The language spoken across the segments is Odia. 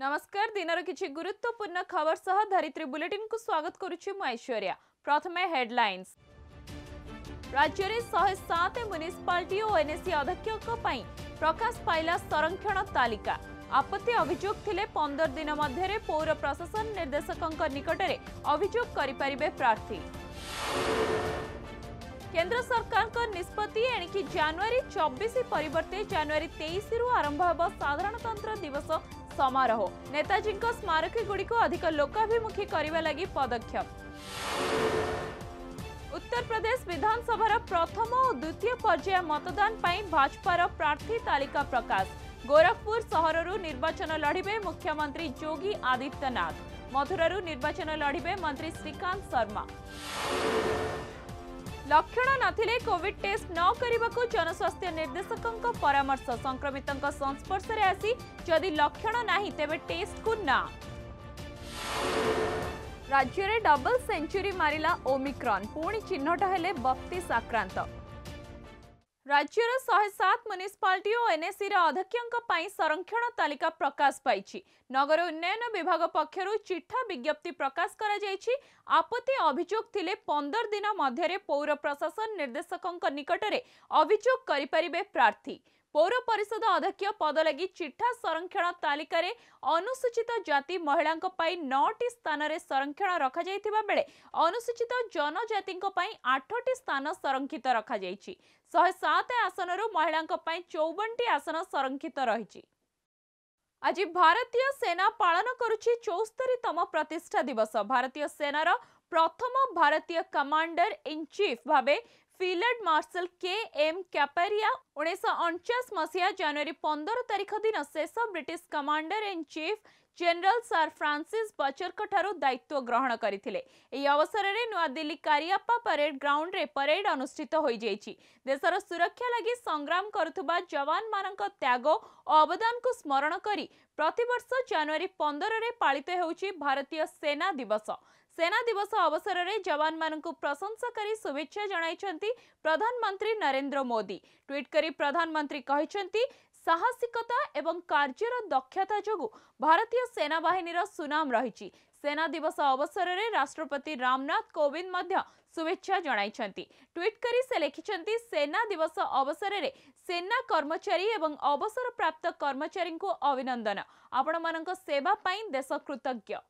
ନମସ୍କାର ଦିନର କିଛି ଗୁରୁତ୍ୱପୂର୍ଣ୍ଣ ଖବର ସହ ଧରିତ୍ରୀ ବୁଲେଟିନକୁ ସ୍ୱାଗତ କରୁଛି ମୁଁ ଐଶ୍ୱର୍ଯ୍ୟ ପ୍ରଥମେ ହେଡ୍ଲାଇନ୍ସ ରାଜ୍ୟରେ ଶହେ ସାତ ମ୍ୟୁନିସିପାଲିଟି ଓ ଏନ୍ଏସି ଅଧ୍ୟକ୍ଷଙ୍କ ପାଇଁ ପ୍ରକାଶ ପାଇଲା ସଂରକ୍ଷଣ ତାଲିକା ଆପତ୍ତି ଅଭିଯୋଗ ଥିଲେ ପନ୍ଦର ଦିନ ମଧ୍ୟରେ ପୌର ପ୍ରଶାସନ ନିର୍ଦ୍ଦେଶକଙ୍କ ନିକଟରେ ଅଭିଯୋଗ କରିପାରିବେ ପ୍ରାର୍ଥୀ কেন্দ্র সরকারক নিষ্পতি এণিকি জানুয়ারি চবিশ পরিবর্তে জানুয়ারি তেইশরু আরম্ভ হব সাধারণতন্ত্র দিবস সমারোহ নেতাজী স্মারকীগুড়ি অধিক লোকাভিমুখী করা লাগি পদক্ষেপ উত্তর প্রদেশ বিধানসভার প্রথম ও দ্বিতীয় পর্যায় মতদান পাই ভাজপার প্রার্থী তালিকা প্রকাশ গোরখপুর সহরু নির্বাচন লড়বে মুখ্যমন্ত্রী যোগী আদিত্যনাথ মথুরার নির্বাচন লড়বে মন্ত্রী শ্রীকান্ত শর্মা लक्षण नथिले कोविड टेस्ट नौ जनस्वास्थ्य निर्देशकक को परामर्श संक्रमितक का संस्पर्श रहा सी लक्षण ना ही तबे टेस्ट कुन्ना ना रे डबल सेंचुरी मारिला ओमिक्रॉन पूर्ण चिन्हटा हेले 32 आक्रांत ରାଜ୍ୟର ଶହେ ସାତ ମ୍ୟୁନିସିପାଲିଟି ଓ ଏନ୍ଏସିର ଅଧ୍ୟକ୍ଷଙ୍କ ପାଇଁ ସଂରକ୍ଷଣ ତାଲିକା ପ୍ରକାଶ ପାଇଛି ନଗର ଉନ୍ନୟନ ବିଭାଗ ପକ୍ଷରୁ ଚିଠା ବିଜ୍ଞପ୍ତି ପ୍ରକାଶ କରାଯାଇଛି ଆପତ୍ତି ଅଭିଯୋଗ ଥିଲେ ପନ୍ଦର ଦିନ ମଧ୍ୟରେ ପୌର ପ୍ରଶାସନ ନିର୍ଦ୍ଦେଶକଙ୍କ ନିକଟରେ ଅଭିଯୋଗ କରିପାରିବେ ପ୍ରାର୍ଥୀ ପୌର ପରିଷଦ ଅଧ୍ୟକ୍ଷ ପଦ ଲାଗି ଚିଠା ସଂରକ୍ଷଣ ତାଲିକାରେ ଅନୁସୂଚିତ ଜାତି ମହିଳାଙ୍କ ପାଇଁ ନଅଟି ସ୍ଥାନରେ ସଂରକ୍ଷଣ ରଖାଯାଇଥିବା ବେଳେ ଅନୁସୂଚିତ ଜନଜାତିଙ୍କ ପାଇଁ ଆଠଟି ସ୍ଥାନ ସଂରକ୍ଷିତ ରଖାଯାଇଛି ଶହେ ସାତ ଆସନରୁ ମହିଳାଙ୍କ ପାଇଁ ଚଉବନଟି ଆସନ ସଂରକ୍ଷିତ ରହିଛି ଆଜି ଭାରତୀୟ ସେନା ପାଳନ କରୁଛି ଚଉସ୍ତରୀତମ ପ୍ରତିଷ୍ଠା ଦିବସ ଭାରତୀୟ ସେନାର ପ୍ରଥମ ଭାରତୀୟ କମାଣ୍ଡର ଇନ୍ ଚିଫ୍ ଭାବେ ફિલડ માર્શલ કે એમ ક્યાપેરિયા ઓગણીસો અણચાસ મસીહા જાન્યુઆરી પંદર તારીખ દિન શેષ British commander in chief general sir Francis ବଚରଙ୍କଠାରୁ ଦାୟିତ୍ୱ ଗ୍ରହଣ କରିଥିଲେ ଏହି ଅବସରରେ ନୂଆଦିଲ୍ଲୀ କାରିଆପ୍ପା ପରେଡ୍ ଗ୍ରାଉଣ୍ଡରେ ପରେଡ୍ ଅନୁଷ୍ଠିତ ହୋଇଯାଇଛି ଦେଶର ସୁରକ୍ଷା ଲାଗି ସଂଗ୍ରାମ କରୁଥିବା ଯବାନମାନଙ୍କ ତ୍ୟାଗ ଓ ଅବଦାନକୁ ସ୍ମରଣ କରି ପ୍ରତିବର୍ଷ ଜାନୁଆରୀ ପନ୍ଦରରେ ପାଳିତ ହେଉଛି ଭାରତୀୟ ସେନା ଦିବସ ସେନା ଦିବସ ଅବସରରେ ଯବାନମାନଙ୍କୁ ପ୍ରଶଂସା କରି ଶୁଭେଚ୍ଛା ଜଣାଇଛନ୍ତି ପ୍ରଧାନମନ୍ତ୍ରୀ ନରେନ୍ଦ୍ର ମୋଦି ଟ୍ୱିଟ୍ କରି ପ୍ରଧାନମନ୍ତ୍ରୀ କହିଛନ୍ତି ସାହସିକତା ଏବଂ କାର୍ଯ୍ୟର ଦକ୍ଷତା ଯୋଗୁଁ ଭାରତୀୟ ସେନାବାହିନୀର ସୁନାମ ରହିଛି ସେନା ଦିବସ ଅବସରରେ ରାଷ୍ଟ୍ରପତି ରାମନାଥ କୋବିନ୍ଦ ମଧ୍ୟ ଶୁଭେଚ୍ଛା ଜଣାଇଛନ୍ତି ଟ୍ୱିଟ୍ କରି ସେ ଲେଖିଛନ୍ତି ସେନା ଦିବସ ଅବସରରେ ସେନା କର୍ମଚାରୀ ଏବଂ ଅବସରପ୍ରାପ୍ତ କର୍ମଚାରୀଙ୍କୁ ଅଭିନନ୍ଦନ ଆପଣମାନଙ୍କ ସେବା ପାଇଁ ଦେଶ କୃତଜ୍ଞ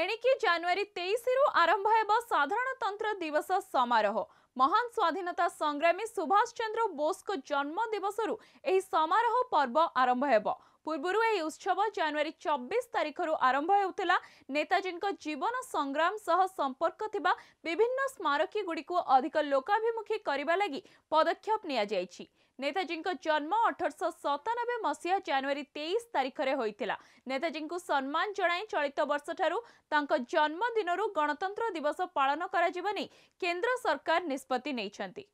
ଏଣିକି ଜାନୁଆରୀ ତେଇଶରୁ ଆରମ୍ଭ ହେବ ସାଧାରଣତନ୍ତ୍ର ଦିବସ ସମାରୋହ ମହାନ ସ୍ୱାଧୀନତା ସଂଗ୍ରାମୀ ସୁଭାଷ ଚନ୍ଦ୍ର ବୋଷଙ୍କ ଜନ୍ମ ଦିବସରୁ ଏହି ସମାରୋହ ପର୍ବ ଆରମ୍ଭ ହେବ ପୂର୍ବରୁ ଏହି ଉତ୍ସବ ଜାନୁଆରୀ ଚବିଶ ତାରିଖରୁ ଆରମ୍ଭ ହେଉଥିଲା ନେତାଜୀଙ୍କ ଜୀବନ ସଂଗ୍ରାମ ସହ ସମ୍ପର୍କ ଥିବା ବିଭିନ୍ନ ସ୍ମାରକୀଗୁଡ଼ିକୁ ଅଧିକ ଲୋକାଭିମୁଖୀ କରିବା ଲାଗି ପଦକ୍ଷେପ ନିଆଯାଇଛି ନେତାଜୀଙ୍କ ଜନ୍ମ ଅଠରଶହ ସତାନବେ ମସିହା ଜାନୁଆରୀ ତେଇଶ ତାରିଖରେ ହୋଇଥିଲା ନେତାଜୀଙ୍କୁ ସମ୍ମାନ ଜଣାଇ ଚଳିତ ବର୍ଷଠାରୁ ତାଙ୍କ ଜନ୍ମଦିନରୁ ଗଣତନ୍ତ୍ର ଦିବସ ପାଳନ କରାଯିବା ନେଇ କେନ୍ଦ୍ର ସରକାର ନିଷ୍ପତ୍ତି ନେଇଛନ୍ତି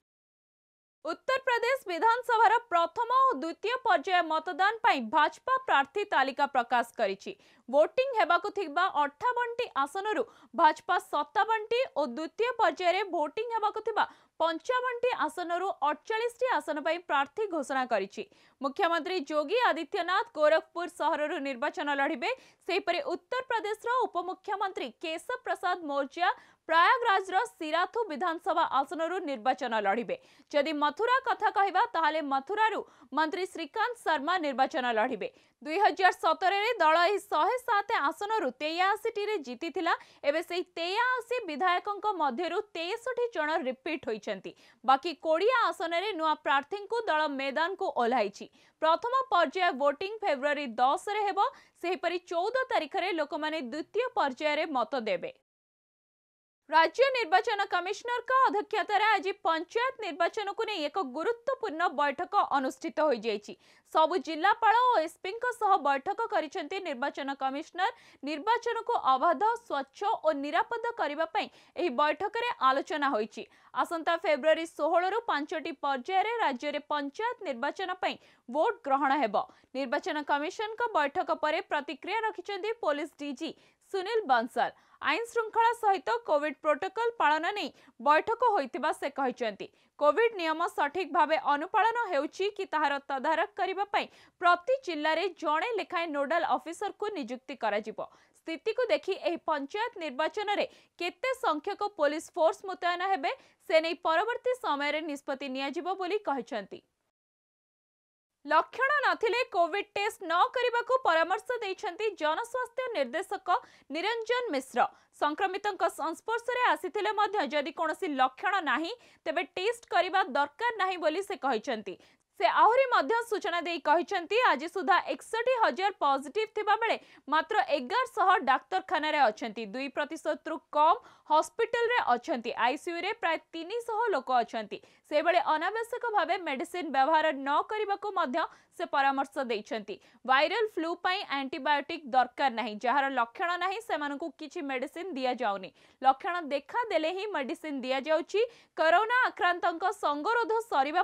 ଉତ୍ତର ପ୍ରଦେଶ ବିଧାନସଭାର ପ୍ରଥମ ଓ ଦ୍ୱିତୀୟ ପର୍ଯ୍ୟାୟ ମତଦାନ ପାଇଁ ଭାଜପା ପ୍ରାର୍ଥୀ ତାଲିକା ପ୍ରକାଶ କରିଛି ଭୋଟିଂ ହେବାକୁ ଥିବା ଅଠାବନଟି ଆସନରୁ ଭାଜପା ସତାବନଟି ଓ ଦ୍ୱିତୀୟ ପର୍ଯ୍ୟାୟରେ ଭୋଟିଂ ହେବାକୁ ଥିବା ପଞ୍ଚାବନଟି ଆସନରୁ ଅଠଚାଳିଶଟି ଆସନ ପାଇଁ ପ୍ରାର୍ଥୀ ଘୋଷଣା କରିଛି ମୁଖ୍ୟମନ୍ତ୍ରୀ ଯୋଗୀ ଆଦିତ୍ୟନାଥ ଗୋରଖପୁର ସହରରୁ ନିର୍ବାଚନ ଲଢ଼ିବେ ସେହିପରି ଉତ୍ତରପ୍ରଦେଶର ଉପମୁଖ୍ୟମନ୍ତ୍ରୀ କେଶବ ପ୍ରସାଦ ମୌର୍ଯ୍ୟ ପ୍ରୟାଗରାଜର ସିରାଥୁ ବିଧାନସଭା ଆସନରୁ ନିର୍ବାଚନ ଲଢ଼ିବେ ଯଦି ମଥୁରା କଥା କହିବା ତାହେଲେ ମଥୁରାରୁ ମନ୍ତ୍ରୀ ଶ୍ରୀକାନ୍ତ ଶର୍ମା ନିର୍ବାଚନ ଲଢ଼ିବେ ଦୁଇହଜାର ସତରରେ ଦଳ ଏହି ଶହେ ସାତ ଆସନରୁ ତେୟାଅଶୀଟିରେ ଜିତିଥିଲା ଏବେ ସେହି ତେୟାଅଶୀ ବିଧାୟକଙ୍କ ମଧ୍ୟରୁ ତେଷଠି ଜଣ ରିପିଟ୍ ହୋଇଛନ୍ତି শান্তি বাকি কোড়িয়া আসনরে নয়া প্রার্থী কো দল মেদান কো ওলাইছি প্রথম পর্যায় ভোটিং ফেব্রুয়ারি 10 রে হেব সেইপরি 14 তারিখ রে লোকmane द्वितीय পর্যায় রে মত দেবে राज्य निर्वाचन कमिशनर का अध्यक्षतार आज पंचायत निर्वाचन को नहीं एक गुरुत्वपूर्ण बैठक अनुष्ठित हो सबु जिलापा और एसपी बैठक कर निर्वाचन कमिशनर निर्वाचन को अबाध स्वच्छ और निरापद करने बैठक में आलोचना होसंता फेब्रुआरी षोह रु पांचटी पर्यायर राज्य में पंचायत निर्वाचन भोट ग्रहण होवाचन कमिशन बैठक पर प्रतिक्रिया रखिंट पुलिस डीजी सुनील बंसल আইন শৃঙ্খলা সহিত কোভিড প্রোটোকল পালন নেই বৈঠক ହୋଇଥିବା ସେ କହିଛନ୍ତି କୋଭିଡ ନିୟମ ସଠିକ୍ ଭାବେ ଅନୁପାଳନ ହେଉଛି କି ତାହାର ତଦାରଖ କରିବା ପାଇଁ ପ୍ରତି ଜିଲ୍ଲାରେ ଜଣେ ଲେଖାଏଁ ନୋଡାଲ ଅଫିସରଙ୍କୁ ନିଯୁକ୍ତି କରାଯିବ ସ୍ଥିତିକୁ ଦେଖି ଏହି ପଞ୍ଚାୟତ ନିର୍ବାଚନରେ କେତେ ସଂଖ୍ୟକ ପୋଲିସ ଫୋର୍ସ ମୁତୟନ ହେବେ ସେ ନେଇ ପରବର୍ତ୍ତୀ ସମୟରେ ନିଷ୍ପତ୍ତି ନିଆଯିବ ବୋଲି କହିଛନ୍ତି ଲକ୍ଷଣ ନଥିଲେ କୋଭିଡ୍ ଟେଷ୍ଟ ନ କରିବାକୁ ପରାମର୍ଶ ଦେଇଛନ୍ତି ଜନସ୍ୱାସ୍ଥ୍ୟ ନିର୍ଦ୍ଦେଶକ ନିରଞ୍ଜନ ମିଶ୍ର ସଂକ୍ରମିତଙ୍କ ସଂସ୍ପର୍ଶରେ ଆସିଥିଲେ ମଧ୍ୟ ଯଦି କୌଣସି ଲକ୍ଷଣ ନାହିଁ ତେବେ ଟେଷ୍ଟ କରିବା ଦରକାର ନାହିଁ ବୋଲି ସେ କହିଛନ୍ତି से आ सूचना आज सुधा एकसठ हजार पजिट बेले मात्र एगार शह डाक्तखाना अच्छा दुई प्रतिशत रु कम हस्पिटाल अच्छा आईसीयू में प्राय तीन शह लोक अच्छा से भले अनावश्यक भाव मेडिसीन व्यवहार नक से परामर्श दे वायरल फ्लू पर आंटीबायोटिक दरकार नहीं जार लक्षण ना से किसी मेडिसीन दि जाऊनि लक्षण देखादे ही मेडिसीन दि जाऊना आक्रांतों संगरोध सर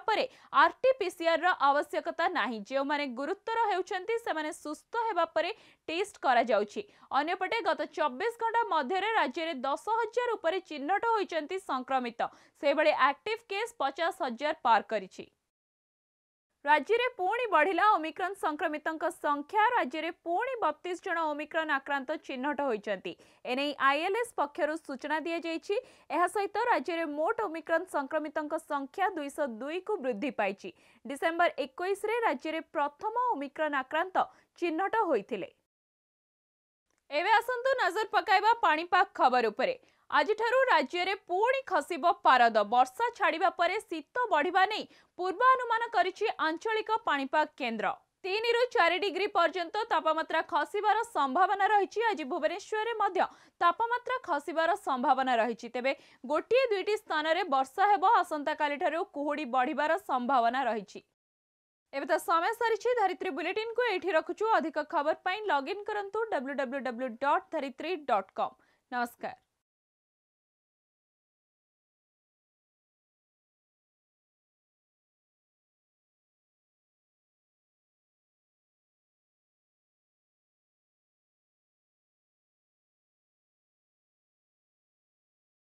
आर टी ପିସିଆର୍ର ଆବଶ୍ୟକତା ନାହିଁ ଯେଉଁମାନେ ଗୁରୁତ୍ୱର ହେଉଛନ୍ତି ସେମାନେ ସୁସ୍ଥ ହେବା ପରେ ଟେଷ୍ଟ କରାଯାଉଛି ଅନ୍ୟପଟେ ଗତ ଚବିଶ ଘଣ୍ଟା ମଧ୍ୟରେ ରାଜ୍ୟରେ ଦଶ ହଜାର ଉପରେ ଚିହ୍ନଟ ହୋଇଛନ୍ତି ସଂକ୍ରମିତ ସେହିଭଳି ଆକ୍ଟିଭ୍ କେସ୍ ପଚାଶ ହଜାର ପାର କରିଛି ରାଜ୍ୟରେ ପୁଣି ବଢ଼ିଲା ଓମିକ୍ରନ୍ ସଂକ୍ରମିତଙ୍କ ସଂଖ୍ୟା ରାଜ୍ୟରେ ପୁଣି ବତିଶ ଜଣ ଓମିକ୍ରନ୍ ଆକ୍ରାନ୍ତ ଚିହ୍ନଟ ହୋଇଛନ୍ତି ଏନେଇ ଆଇଏଲ୍ଏସ୍ ପକ୍ଷରୁ ସୂଚନା ଦିଆଯାଇଛି ଏହା ସହିତ ରାଜ୍ୟରେ ମୋଟ ଓମିକ୍ରନ୍ ସଂକ୍ରମିତଙ୍କ ସଂଖ୍ୟା ଦୁଇଶହ ଦୁଇକୁ ବୃଦ୍ଧି ପାଇଛି ଡିସେମ୍ବର ଏକୋଇଶରେ ରାଜ୍ୟରେ ପ୍ରଥମ ଓମିକ୍ରନ୍ ଆକ୍ରାନ୍ତ ଚିହ୍ନଟ ହୋଇଥିଲେ ଏବେ ଆସନ୍ତୁ ନଜର ପକାଇବା ପାଣିପାଗ ଖବର ଉପରେ ଆଜିଠାରୁ ରାଜ୍ୟରେ ପୁଣି ଖସିବ ପାରଦ ବର୍ଷା ଛାଡ଼ିବା ପରେ ଶୀତ ବଢ଼ିବା ନେଇ ପୂର୍ବାନୁମାନ କରିଛି ଆଞ୍ଚଳିକ ପାଣିପାଗ କେନ୍ଦ୍ର ତିନିରୁ ଚାରି ଡିଗ୍ରୀ ପର୍ଯ୍ୟନ୍ତ ତାପମାତ୍ରା ଖସିବାର ସମ୍ଭାବନା ରହିଛି ଆଜି ଭୁବନେଶ୍ୱରରେ ମଧ୍ୟ ତାପମାତ୍ରା ଖସିବାର ସମ୍ଭାବନା ରହିଛି ତେବେ ଗୋଟିଏ ଦୁଇଟି ସ୍ଥାନରେ ବର୍ଷା ହେବ ଆସନ୍ତାକାଲିଠାରୁ କୁହୁଡ଼ି ବଢ଼ିବାର ସମ୍ଭାବନା ରହିଛି ଏବେ ତ ସମୟ ସରିଛି ଧରିତ୍ରୀ ବୁଲେଟିନ୍କୁ ଏଇଠି ରଖୁଛୁ ଅଧିକ ଖବର ପାଇଁ ଲଗ୍ଇନ୍ କରନ୍ତୁ W W W dot Dharitri dot com ନମସ୍କାର